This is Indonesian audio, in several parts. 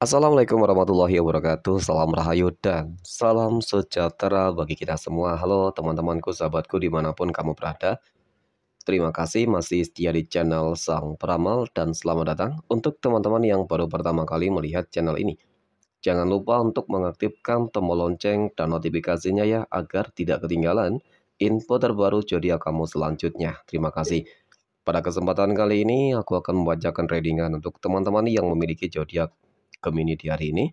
Assalamualaikum warahmatullahi wabarakatuh Salam rahayu dan salam sejahtera bagi kita semua Halo teman-temanku, sahabatku dimanapun kamu berada Terima kasih masih setia di channel Sang Pramal Dan selamat datang untuk teman-teman yang baru pertama kali melihat channel ini Jangan lupa untuk mengaktifkan tombol lonceng dan notifikasinya ya Agar tidak ketinggalan info terbaru zodiak kamu selanjutnya Terima kasih pada kesempatan kali ini, aku akan membacakan readingan untuk teman-teman yang memiliki jodiak Gemini di hari ini.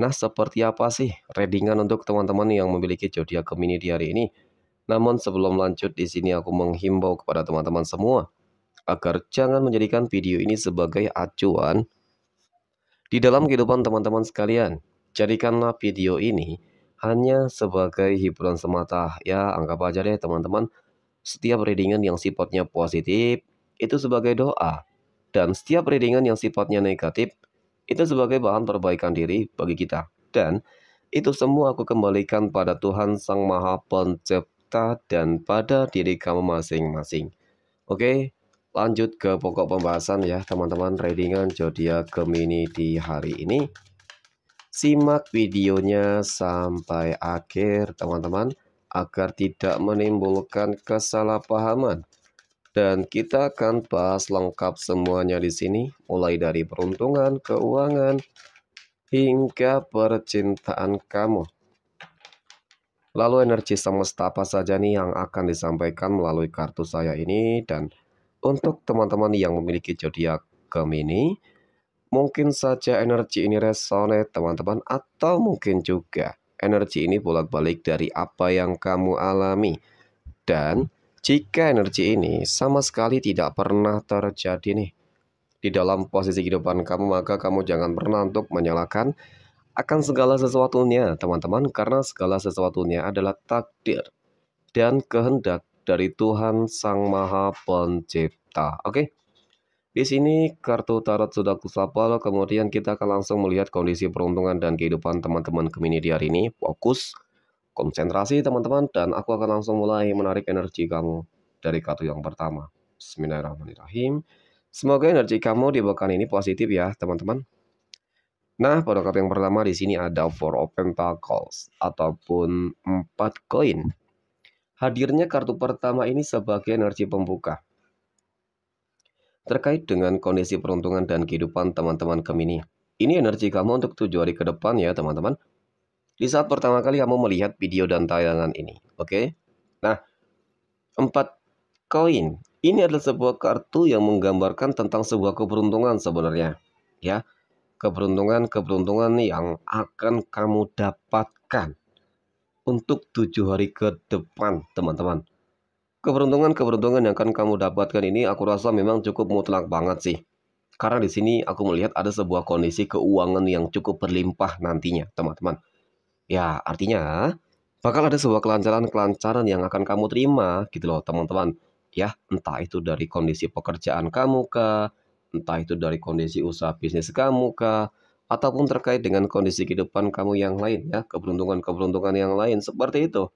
Nah, seperti apa sih readingan untuk teman-teman yang memiliki zodiak Gemini di hari ini? Namun sebelum lanjut di sini aku menghimbau kepada teman-teman semua agar jangan menjadikan video ini sebagai acuan di dalam kehidupan teman-teman sekalian. Jadikanlah video ini hanya sebagai hiburan semata. Ya, anggap aja deh teman-teman, setiap readingan yang sifatnya positif itu sebagai doa dan setiap readingan yang sifatnya negatif itu sebagai bahan perbaikan diri bagi kita. Dan itu semua aku kembalikan pada Tuhan Sang Maha Pencipta dan pada diri kamu masing-masing. Oke, lanjut ke pokok pembahasan ya teman-teman readingan zodiak Gemini di hari ini. Simak videonya sampai akhir teman-teman agar tidak menimbulkan kesalahpahaman dan kita akan bahas lengkap semuanya di sini, mulai dari peruntungan, keuangan, hingga percintaan kamu. Lalu energi semesta apa saja nih yang akan disampaikan melalui kartu saya ini dan untuk teman-teman yang memiliki zodiak Gemini, mungkin saja energi ini resonate teman-teman atau mungkin juga energi ini bolak-balik dari apa yang kamu alami dan jika energi ini sama sekali tidak pernah terjadi nih di dalam posisi kehidupan kamu, maka kamu jangan pernah untuk menyalahkan akan segala sesuatunya, teman-teman, karena segala sesuatunya adalah takdir dan kehendak dari Tuhan Sang Maha Pencipta. Oke. Di sini kartu tarot sudah kusapa, kemudian kita akan langsung melihat kondisi peruntungan dan kehidupan teman-teman Gemini di hari ini. Fokus Konsentrasi teman-teman dan aku akan langsung mulai menarik energi kamu dari kartu yang pertama. Bismillahirrahmanirrahim. Semoga energi kamu di pekan ini positif ya teman-teman. Nah, pada kartu yang pertama di sini ada Four of Pentacles ataupun 4 koin. Hadirnya kartu pertama ini sebagai energi pembuka. Terkait dengan kondisi peruntungan dan kehidupan teman-teman Gemini. Ini energi kamu untuk tujuh hari ke depan ya teman-teman di saat pertama kali kamu melihat video dan tayangan ini. Oke, okay? nah, empat koin ini adalah sebuah kartu yang menggambarkan tentang sebuah keberuntungan sebenarnya, ya, keberuntungan-keberuntungan yang akan kamu dapatkan untuk tujuh hari ke depan, teman-teman. Keberuntungan-keberuntungan yang akan kamu dapatkan ini, aku rasa memang cukup mutlak banget sih. Karena di sini aku melihat ada sebuah kondisi keuangan yang cukup berlimpah nantinya, teman-teman. Ya, artinya bakal ada sebuah kelancaran-kelancaran yang akan kamu terima gitu loh teman-teman. Ya, entah itu dari kondisi pekerjaan kamu kah, entah itu dari kondisi usaha bisnis kamu kah, ataupun terkait dengan kondisi kehidupan kamu yang lain ya, keberuntungan-keberuntungan yang lain seperti itu.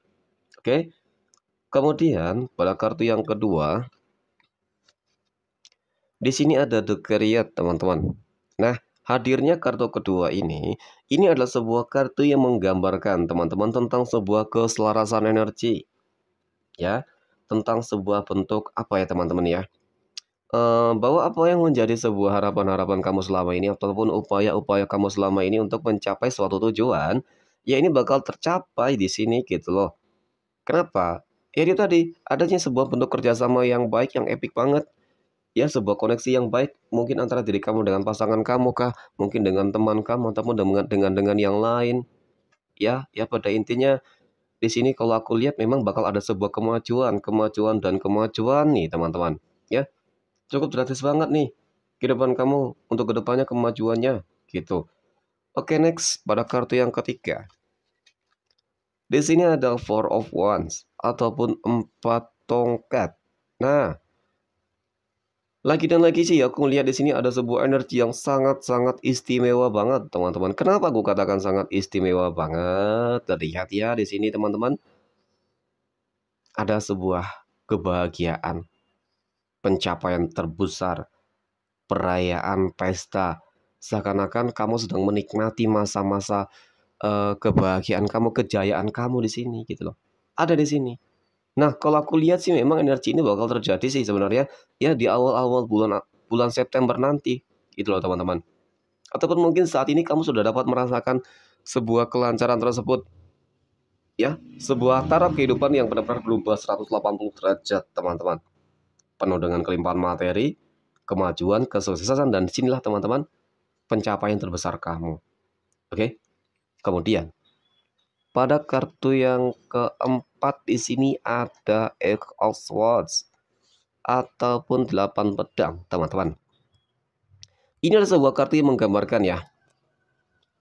Oke. Kemudian pada kartu yang kedua di sini ada the career, teman-teman. Nah, Hadirnya kartu kedua ini, ini adalah sebuah kartu yang menggambarkan teman-teman tentang sebuah keselarasan energi. Ya, tentang sebuah bentuk apa ya teman-teman ya. E, bahwa apa yang menjadi sebuah harapan-harapan kamu selama ini ataupun upaya-upaya kamu selama ini untuk mencapai suatu tujuan, ya ini bakal tercapai di sini gitu loh. Kenapa? Ya itu tadi, adanya sebuah bentuk kerjasama yang baik, yang epic banget ya sebuah koneksi yang baik mungkin antara diri kamu dengan pasangan kamu kah mungkin dengan teman kamu ataupun dengan dengan dengan yang lain ya ya pada intinya di sini kalau aku lihat memang bakal ada sebuah kemajuan kemajuan dan kemajuan nih teman-teman ya cukup gratis banget nih kehidupan kamu untuk kedepannya kemajuannya gitu oke next pada kartu yang ketiga di sini ada four of wands ataupun empat tongkat nah lagi dan lagi sih aku lihat di sini ada sebuah energi yang sangat-sangat istimewa banget teman-teman. Kenapa aku katakan sangat istimewa banget? Terlihat ya di sini teman-teman. Ada sebuah kebahagiaan, pencapaian terbesar, perayaan pesta. Seakan-akan kamu sedang menikmati masa-masa uh, kebahagiaan kamu, kejayaan kamu di sini gitu loh. Ada di sini. Nah, kalau aku lihat sih memang energi ini bakal terjadi sih sebenarnya ya di awal-awal bulan bulan September nanti. Gitu loh teman-teman. Ataupun mungkin saat ini kamu sudah dapat merasakan sebuah kelancaran tersebut. Ya, sebuah taraf kehidupan yang benar-benar berubah 180 derajat, teman-teman. Penuh dengan kelimpahan materi, kemajuan, kesuksesan dan sinilah teman-teman pencapaian terbesar kamu. Oke? Kemudian, pada kartu yang keempat di sini ada Eight of Swords ataupun delapan pedang, teman-teman. Ini adalah sebuah kartu yang menggambarkan ya.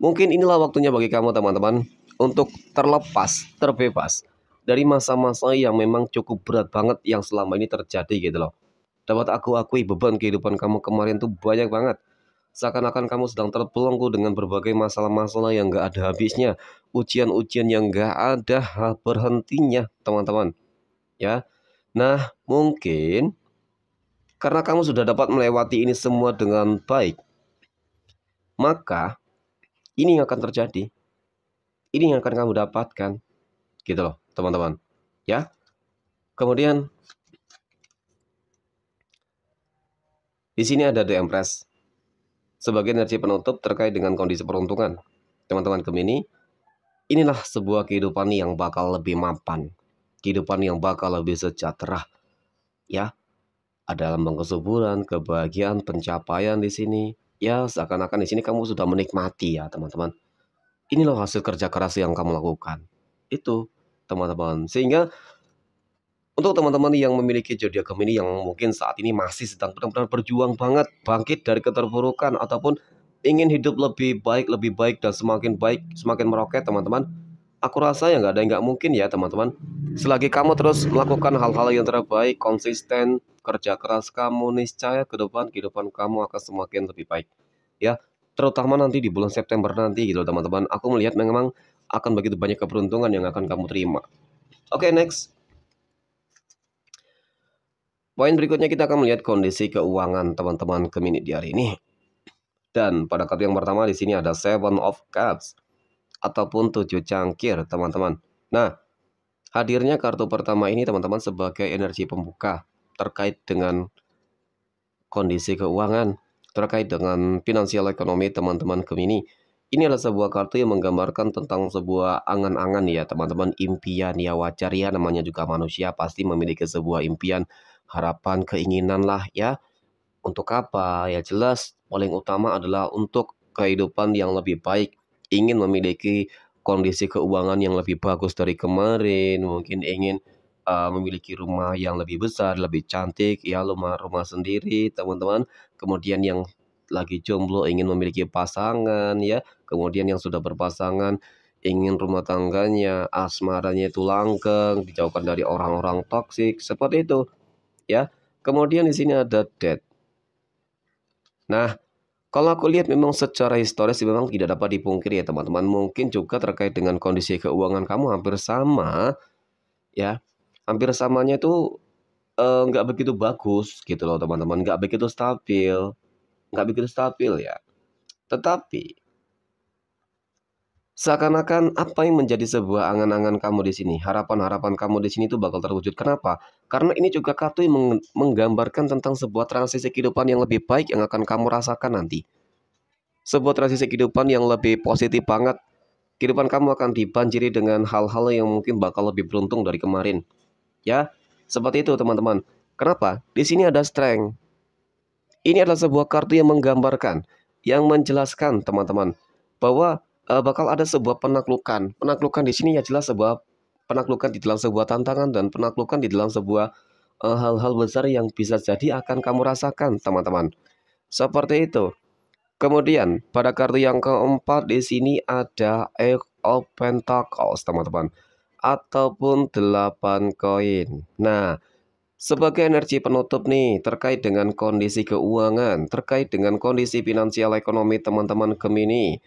Mungkin inilah waktunya bagi kamu teman-teman untuk terlepas, terbebas dari masa-masa yang memang cukup berat banget yang selama ini terjadi gitu loh. Dapat aku akui beban kehidupan kamu kemarin tuh banyak banget Seakan-akan kamu sedang terbelenggu dengan berbagai masalah-masalah yang gak ada habisnya. Ujian-ujian yang gak ada berhentinya, teman-teman. Ya, Nah, mungkin karena kamu sudah dapat melewati ini semua dengan baik, maka ini yang akan terjadi. Ini yang akan kamu dapatkan. Gitu loh, teman-teman. Ya. Kemudian di sini ada The Empress sebagai energi penutup terkait dengan kondisi peruntungan. Teman-teman Gemini, inilah sebuah kehidupan yang bakal lebih mapan, kehidupan yang bakal lebih sejahtera. Ya, ada lambang kesuburan, kebahagiaan, pencapaian di sini. Ya, seakan-akan di sini kamu sudah menikmati ya, teman-teman. Inilah hasil kerja keras yang kamu lakukan. Itu, teman-teman. Sehingga untuk teman-teman yang memiliki zodiak Gemini yang mungkin saat ini masih sedang benar-benar berjuang banget bangkit dari keterpurukan ataupun ingin hidup lebih baik, lebih baik dan semakin baik, semakin meroket teman-teman. Aku rasa ya nggak ada yang nggak mungkin ya teman-teman. Selagi kamu terus melakukan hal-hal yang terbaik, konsisten, kerja keras kamu, niscaya ke depan kehidupan kamu akan semakin lebih baik. Ya, terutama nanti di bulan September nanti gitu teman-teman. Aku melihat memang akan begitu banyak keberuntungan yang akan kamu terima. Oke, okay, next. Poin berikutnya kita akan melihat kondisi keuangan teman-teman ke minute di hari ini. Dan pada kartu yang pertama di sini ada Seven of Cups ataupun tujuh cangkir, teman-teman. Nah, hadirnya kartu pertama ini teman-teman sebagai energi pembuka terkait dengan kondisi keuangan, terkait dengan finansial ekonomi teman-teman ke Gemini. Ini adalah sebuah kartu yang menggambarkan tentang sebuah angan-angan ya teman-teman, impian ya wajar ya namanya juga manusia pasti memiliki sebuah impian harapan, keinginan lah ya. Untuk apa? Ya jelas paling utama adalah untuk kehidupan yang lebih baik. Ingin memiliki kondisi keuangan yang lebih bagus dari kemarin, mungkin ingin uh, memiliki rumah yang lebih besar, lebih cantik, ya rumah rumah sendiri, teman-teman. Kemudian yang lagi jomblo ingin memiliki pasangan ya. Kemudian yang sudah berpasangan ingin rumah tangganya, asmaranya itu langgeng, dijauhkan dari orang-orang toksik, seperti itu ya. Kemudian di sini ada dead. Nah, kalau aku lihat memang secara historis memang tidak dapat dipungkiri ya teman-teman. Mungkin juga terkait dengan kondisi keuangan kamu hampir sama ya. Hampir samanya itu eh, nggak begitu bagus gitu loh teman-teman. Nggak begitu stabil. Nggak begitu stabil ya. Tetapi Seakan-akan apa yang menjadi sebuah angan-angan kamu di sini, harapan-harapan kamu di sini itu bakal terwujud. Kenapa? Karena ini juga kartu yang menggambarkan tentang sebuah transisi kehidupan yang lebih baik yang akan kamu rasakan nanti. Sebuah transisi kehidupan yang lebih positif banget. Kehidupan kamu akan dibanjiri dengan hal-hal yang mungkin bakal lebih beruntung dari kemarin. Ya, seperti itu teman-teman. Kenapa? Di sini ada strength. Ini adalah sebuah kartu yang menggambarkan, yang menjelaskan teman-teman bahwa uh, bakal ada sebuah penaklukan. Penaklukan di sini ya jelas sebuah penaklukan di dalam sebuah tantangan dan penaklukan di dalam sebuah eh, hal-hal uh, besar yang bisa jadi akan kamu rasakan, teman-teman. Seperti itu. Kemudian, pada kartu yang keempat di sini ada Eight of Pentacles, teman-teman. Ataupun delapan koin. Nah, sebagai energi penutup nih terkait dengan kondisi keuangan, terkait dengan kondisi finansial ekonomi teman-teman Gemini. -teman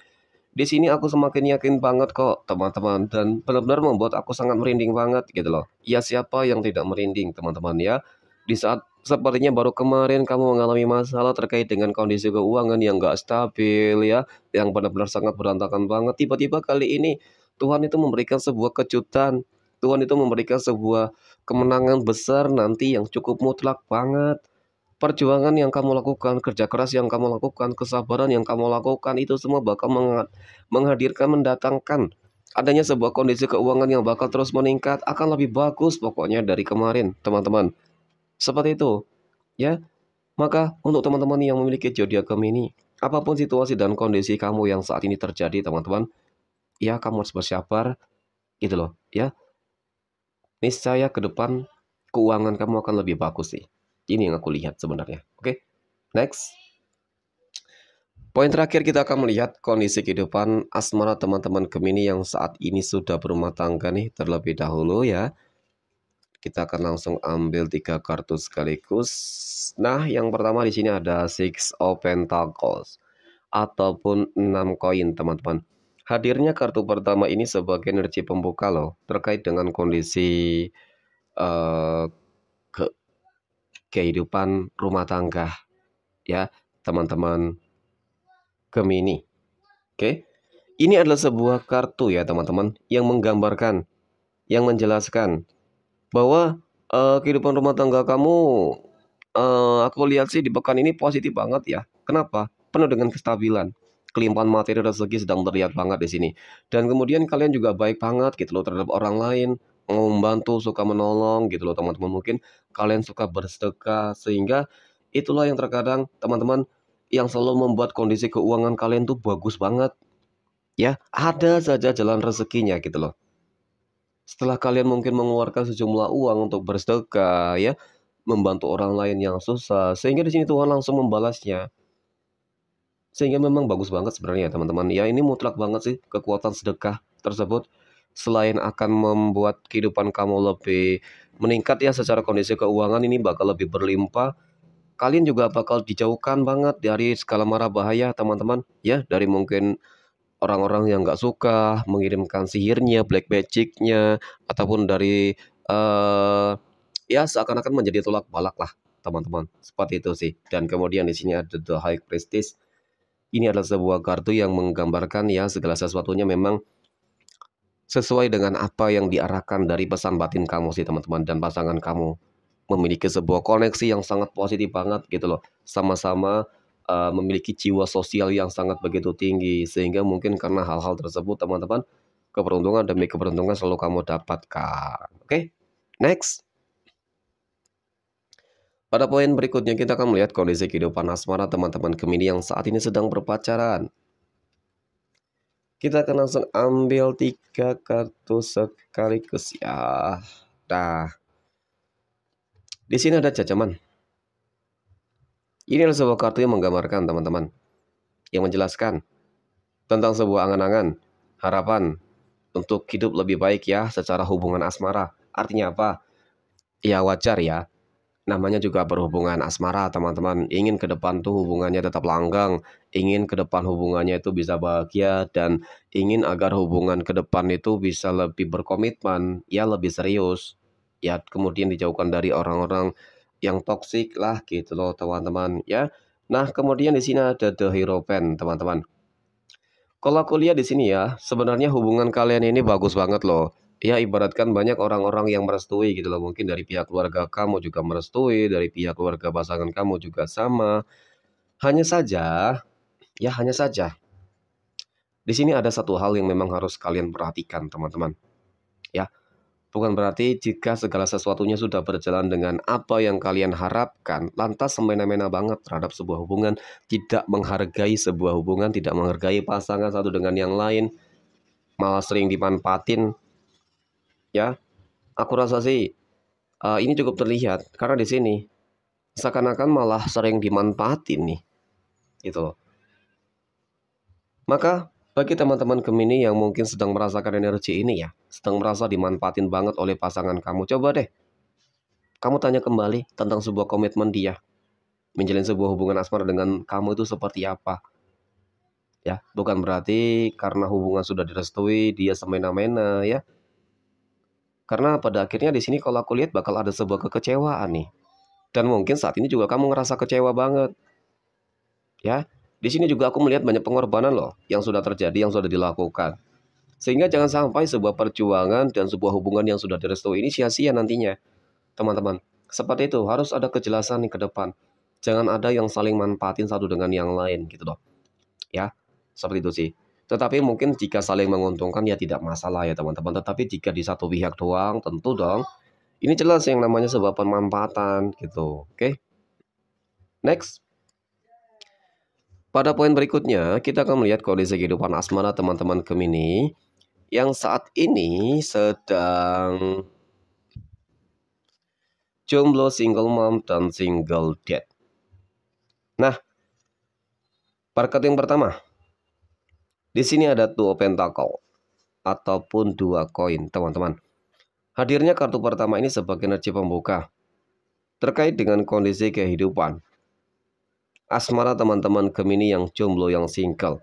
di sini aku semakin yakin banget kok teman-teman dan benar-benar membuat aku sangat merinding banget gitu loh. Ya siapa yang tidak merinding teman-teman ya. Di saat sepertinya baru kemarin kamu mengalami masalah terkait dengan kondisi keuangan yang gak stabil ya. Yang benar-benar sangat berantakan banget. Tiba-tiba kali ini Tuhan itu memberikan sebuah kejutan. Tuhan itu memberikan sebuah kemenangan besar nanti yang cukup mutlak banget perjuangan yang kamu lakukan, kerja keras yang kamu lakukan, kesabaran yang kamu lakukan itu semua bakal menghadirkan mendatangkan adanya sebuah kondisi keuangan yang bakal terus meningkat akan lebih bagus pokoknya dari kemarin, teman-teman. Seperti itu. Ya. Maka untuk teman-teman yang memiliki zodiak Gemini, apapun situasi dan kondisi kamu yang saat ini terjadi, teman-teman, ya kamu harus bersabar gitu loh, ya. Niscaya ke depan keuangan kamu akan lebih bagus sih. Ini yang aku lihat sebenarnya. Oke, okay? next. Poin terakhir kita akan melihat kondisi kehidupan asmara teman-teman Gemini yang saat ini sudah berumah tangga nih terlebih dahulu ya. Kita akan langsung ambil tiga kartu sekaligus. Nah, yang pertama di sini ada Six of Pentacles ataupun enam koin teman-teman. Hadirnya kartu pertama ini sebagai energi pembuka loh terkait dengan kondisi uh, kehidupan rumah tangga ya teman-teman Gemini. Oke. Ini adalah sebuah kartu ya teman-teman yang menggambarkan, yang menjelaskan bahwa uh, kehidupan rumah tangga kamu uh, aku lihat sih di pekan ini positif banget ya. Kenapa? Penuh dengan kestabilan. Kelimpahan materi rezeki sedang terlihat banget di sini. Dan kemudian kalian juga baik banget gitu loh terhadap orang lain, membantu, suka menolong gitu loh teman-teman. Mungkin kalian suka bersedekah sehingga itulah yang terkadang teman-teman yang selalu membuat kondisi keuangan kalian tuh bagus banget. Ya, ada saja jalan rezekinya gitu loh. Setelah kalian mungkin mengeluarkan sejumlah uang untuk bersedekah ya, membantu orang lain yang susah sehingga di sini Tuhan langsung membalasnya sehingga memang bagus banget sebenarnya teman-teman ya ini mutlak banget sih kekuatan sedekah tersebut selain akan membuat kehidupan kamu lebih meningkat ya secara kondisi keuangan ini bakal lebih berlimpah kalian juga bakal dijauhkan banget dari segala marah bahaya teman-teman ya dari mungkin orang-orang yang nggak suka mengirimkan sihirnya black magicnya ataupun dari uh, ya seakan-akan menjadi tolak balak lah teman-teman seperti itu sih dan kemudian di sini ada the high priestess ini adalah sebuah kartu yang menggambarkan ya segala sesuatunya memang sesuai dengan apa yang diarahkan dari pesan batin kamu sih teman-teman dan pasangan kamu memiliki sebuah koneksi yang sangat positif banget gitu loh sama-sama uh, memiliki jiwa sosial yang sangat begitu tinggi sehingga mungkin karena hal-hal tersebut teman-teman keberuntungan demi keberuntungan selalu kamu dapatkan oke okay? next pada poin berikutnya kita akan melihat kondisi kehidupan asmara teman-teman Gemini yang saat ini sedang berpacaran kita akan langsung ambil tiga kartu sekaligus ya Dah, di sini ada jajaman. ini adalah sebuah kartu yang menggambarkan teman-teman yang menjelaskan tentang sebuah angan-angan harapan untuk hidup lebih baik ya secara hubungan asmara artinya apa ya wajar ya namanya juga berhubungan asmara teman-teman ingin ke depan tuh hubungannya tetap langgang ingin ke depan hubungannya itu bisa bahagia dan ingin agar hubungan ke depan itu bisa lebih berkomitmen ya lebih serius ya kemudian dijauhkan dari orang-orang yang toksik lah gitu loh teman-teman ya nah kemudian di sini ada the hero pen teman-teman kalau kuliah di sini ya sebenarnya hubungan kalian ini bagus banget loh ya ibaratkan banyak orang-orang yang merestui gitu loh mungkin dari pihak keluarga kamu juga merestui dari pihak keluarga pasangan kamu juga sama hanya saja ya hanya saja di sini ada satu hal yang memang harus kalian perhatikan teman-teman ya bukan berarti jika segala sesuatunya sudah berjalan dengan apa yang kalian harapkan lantas semena-mena banget terhadap sebuah hubungan tidak menghargai sebuah hubungan tidak menghargai pasangan satu dengan yang lain malah sering dimanfaatin ya aku rasa sih uh, ini cukup terlihat karena di sini seakan-akan malah sering dimanfaatin nih gitu loh maka bagi teman-teman Gemini yang mungkin sedang merasakan energi ini ya sedang merasa dimanfaatin banget oleh pasangan kamu coba deh kamu tanya kembali tentang sebuah komitmen dia menjalin sebuah hubungan asmara dengan kamu itu seperti apa ya bukan berarti karena hubungan sudah direstui dia semena-mena ya karena pada akhirnya di sini kalau aku lihat bakal ada sebuah kekecewaan nih. Dan mungkin saat ini juga kamu ngerasa kecewa banget. Ya, di sini juga aku melihat banyak pengorbanan loh yang sudah terjadi, yang sudah dilakukan. Sehingga jangan sampai sebuah perjuangan dan sebuah hubungan yang sudah direstui ini sia-sia nantinya. Teman-teman, seperti itu harus ada kejelasan nih ke depan. Jangan ada yang saling manfaatin satu dengan yang lain gitu loh. Ya, seperti itu sih. Tetapi mungkin jika saling menguntungkan ya tidak masalah ya teman-teman. Tetapi jika di satu pihak doang tentu dong ini jelas yang namanya sebuah pemanfaatan gitu. Oke. Okay? Next. Pada poin berikutnya, kita akan melihat kondisi kehidupan asmara teman-teman Gemini yang saat ini sedang jomblo, single mom, dan single dad. Nah, paragraf yang pertama, di sini ada two pentacle ataupun dua koin, teman-teman. Hadirnya kartu pertama ini sebagai energi pembuka terkait dengan kondisi kehidupan. Asmara teman-teman Gemini yang jomblo yang single.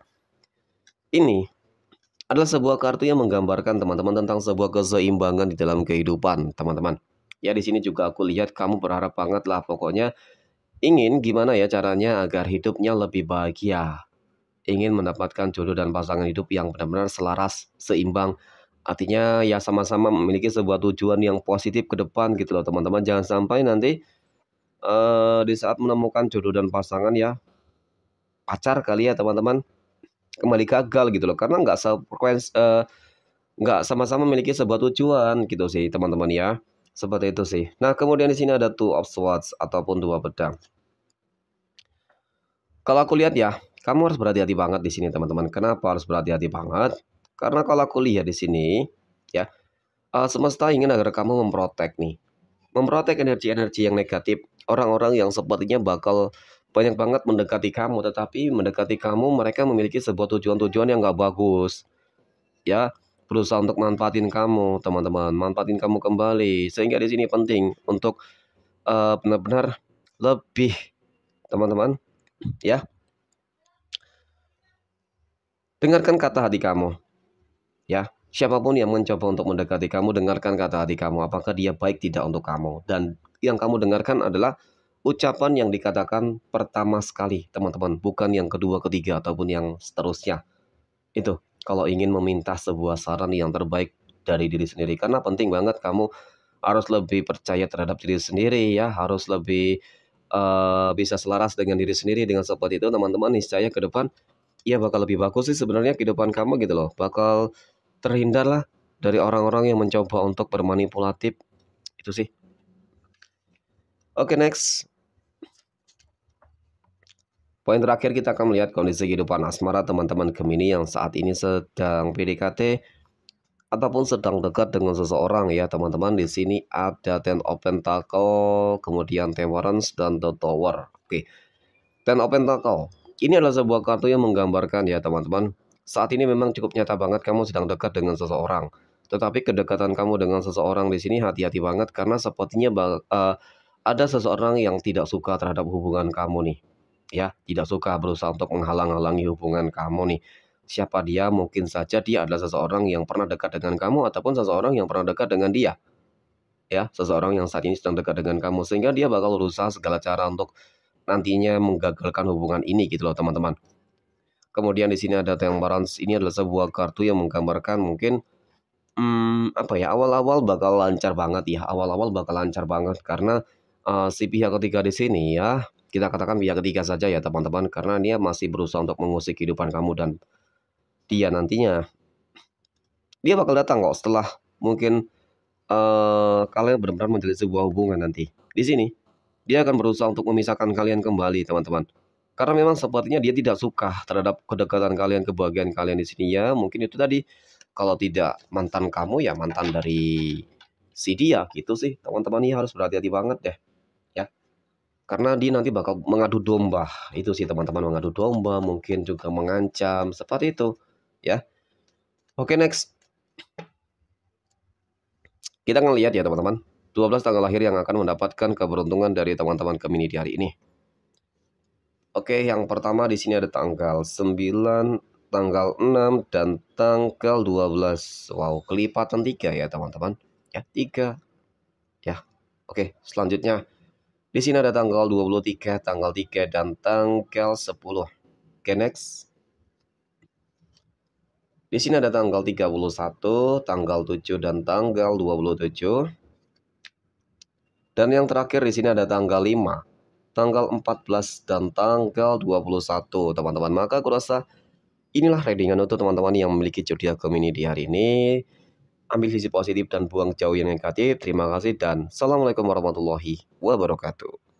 Ini adalah sebuah kartu yang menggambarkan teman-teman tentang sebuah keseimbangan di dalam kehidupan, teman-teman. Ya di sini juga aku lihat kamu berharap banget lah pokoknya ingin gimana ya caranya agar hidupnya lebih bahagia ingin mendapatkan jodoh dan pasangan hidup yang benar-benar selaras, seimbang. Artinya ya sama-sama memiliki sebuah tujuan yang positif ke depan gitu loh teman-teman. Jangan sampai nanti uh, di saat menemukan jodoh dan pasangan ya pacar kali ya teman-teman kembali gagal gitu loh karena nggak sefrekuensi uh, eh, nggak sama-sama memiliki sebuah tujuan gitu sih teman-teman ya seperti itu sih. Nah kemudian di sini ada two of swords ataupun dua pedang. Kalau aku lihat ya kamu harus berhati-hati banget di sini teman-teman. Kenapa harus berhati-hati banget? Karena kalau aku lihat di sini, ya uh, semesta ingin agar kamu memprotek nih, memprotek energi-energi yang negatif, orang-orang yang sepertinya bakal banyak banget mendekati kamu, tetapi mendekati kamu mereka memiliki sebuah tujuan-tujuan yang gak bagus, ya berusaha untuk manfaatin kamu, teman-teman, manfaatin kamu kembali, sehingga di sini penting untuk uh, eh, benar -benar lebih, teman-teman, ya Dengarkan kata hati kamu. Ya, siapapun yang mencoba untuk mendekati kamu, dengarkan kata hati kamu. Apakah dia baik tidak untuk kamu? Dan yang kamu dengarkan adalah ucapan yang dikatakan pertama sekali, teman-teman. Bukan yang kedua, ketiga, ataupun yang seterusnya. Itu, kalau ingin meminta sebuah saran yang terbaik dari diri sendiri. Karena penting banget kamu harus lebih percaya terhadap diri sendiri ya harus lebih uh, bisa selaras dengan diri sendiri dengan seperti itu teman-teman niscaya ke depan ya bakal lebih bagus sih sebenarnya kehidupan kamu gitu loh bakal terhindar lah dari orang-orang yang mencoba untuk bermanipulatif itu sih oke okay, next Poin terakhir kita akan melihat kondisi kehidupan asmara teman-teman Gemini yang saat ini sedang PDKT ataupun sedang dekat dengan seseorang ya teman-teman. Di sini ada Ten of Pentacle, kemudian Temperance dan The Tower. Oke. Ten of Pentacle ini adalah sebuah kartu yang menggambarkan ya teman-teman. Saat ini memang cukup nyata banget kamu sedang dekat dengan seseorang. Tetapi kedekatan kamu dengan seseorang di sini hati-hati banget karena sepertinya uh, ada seseorang yang tidak suka terhadap hubungan kamu nih. Ya, tidak suka berusaha untuk menghalang-halangi hubungan kamu nih siapa dia mungkin saja dia adalah seseorang yang pernah dekat dengan kamu ataupun seseorang yang pernah dekat dengan dia ya seseorang yang saat ini sedang dekat dengan kamu sehingga dia bakal berusaha segala cara untuk nantinya menggagalkan hubungan ini gitu loh teman-teman. Kemudian di sini ada temperance ini adalah sebuah kartu yang menggambarkan mungkin hmm, apa ya awal-awal bakal lancar banget ya awal-awal bakal lancar banget karena uh, si pihak ketiga di sini ya kita katakan pihak ketiga saja ya teman-teman karena dia masih berusaha untuk mengusik kehidupan kamu dan dia nantinya dia bakal datang kok setelah mungkin uh, kalian benar-benar menjalin sebuah hubungan nanti di sini dia akan berusaha untuk memisahkan kalian kembali, teman-teman. Karena memang sepertinya dia tidak suka terhadap kedekatan kalian, kebahagiaan kalian di sini ya. Mungkin itu tadi kalau tidak mantan kamu ya mantan dari si dia gitu sih. Teman-teman ini harus berhati-hati banget deh. Ya. Karena dia nanti bakal mengadu domba. Itu sih teman-teman mengadu domba, mungkin juga mengancam seperti itu, ya. Oke, next. Kita ngelihat ya, teman-teman 12 tanggal lahir yang akan mendapatkan keberuntungan dari teman-teman Gemini di hari ini. Oke, yang pertama di sini ada tanggal 9, tanggal 6 dan tanggal 12. Wow, kelipatan 3 ya, teman-teman. Ya, 3. Ya. Oke, selanjutnya di sini ada tanggal 23, tanggal 3 dan tanggal 10. Oke, next. Di sini ada tanggal 31, tanggal 7 dan tanggal 27. Dan yang terakhir di sini ada tanggal 5, tanggal 14 dan tanggal 21, teman-teman. Maka aku rasa inilah readingan untuk teman-teman yang memiliki zodiak Gemini di hari ini. Ambil sisi positif dan buang jauh yang negatif. Terima kasih dan Assalamualaikum warahmatullahi wabarakatuh.